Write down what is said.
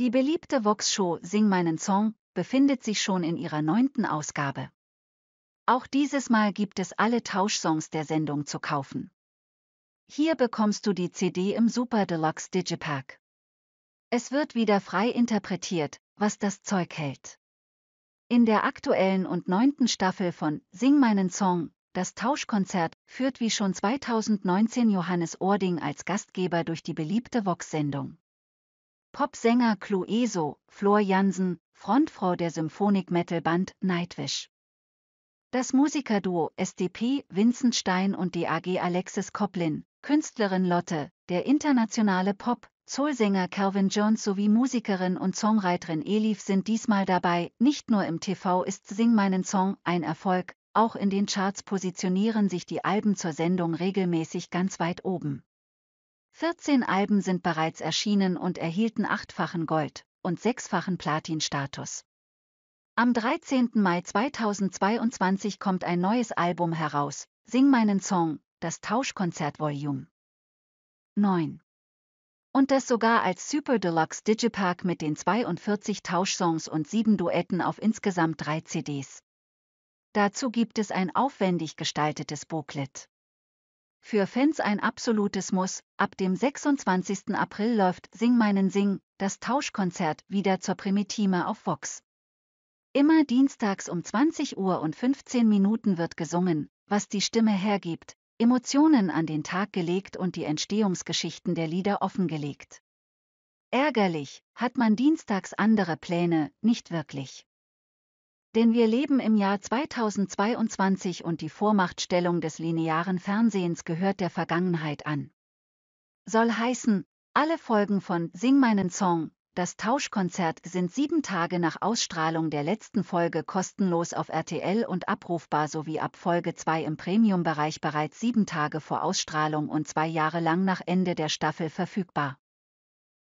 Die beliebte Vox-Show Sing meinen Song befindet sich schon in ihrer neunten Ausgabe. Auch dieses Mal gibt es alle Tauschsongs der Sendung zu kaufen. Hier bekommst du die CD im Super Deluxe Digipack. Es wird wieder frei interpretiert, was das Zeug hält. In der aktuellen und neunten Staffel von Sing meinen Song, das Tauschkonzert, führt wie schon 2019 Johannes Ording als Gastgeber durch die beliebte Vox-Sendung. Popsänger Clueso, Flor Jansen, Frontfrau der Symphonik-Metal-Band Nightwish. Das Musikerduo SDP Vincent Stein und DAG Alexis Koplin, Künstlerin Lotte, der internationale Pop, Soulsänger Calvin Jones sowie Musikerin und Songwriterin Elif sind diesmal dabei. Nicht nur im TV ist Sing meinen Song ein Erfolg, auch in den Charts positionieren sich die Alben zur Sendung regelmäßig ganz weit oben. 14 Alben sind bereits erschienen und erhielten achtfachen Gold- und sechsfachen Platin-Status. Am 13. Mai 2022 kommt ein neues Album heraus, Sing meinen Song, das Tauschkonzert Volume 9. Und das sogar als Super Deluxe Digipack mit den 42 Tauschsongs und 7 Duetten auf insgesamt 3 CDs. Dazu gibt es ein aufwendig gestaltetes Booklet für Fans ein absolutes Muss. Ab dem 26. April läuft Sing meinen Sing, das Tauschkonzert, wieder zur Primitime auf Vox. Immer dienstags um 20 Uhr und 15 Minuten wird gesungen, was die Stimme hergibt, Emotionen an den Tag gelegt und die Entstehungsgeschichten der Lieder offengelegt. Ärgerlich, hat man dienstags andere Pläne, nicht wirklich. Denn wir leben im Jahr 2022 und die Vormachtstellung des linearen Fernsehens gehört der Vergangenheit an. Soll heißen, alle Folgen von Sing meinen Song, das Tauschkonzert sind sieben Tage nach Ausstrahlung der letzten Folge kostenlos auf RTL und abrufbar sowie ab Folge 2 im Premium-Bereich bereits sieben Tage vor Ausstrahlung und zwei Jahre lang nach Ende der Staffel verfügbar.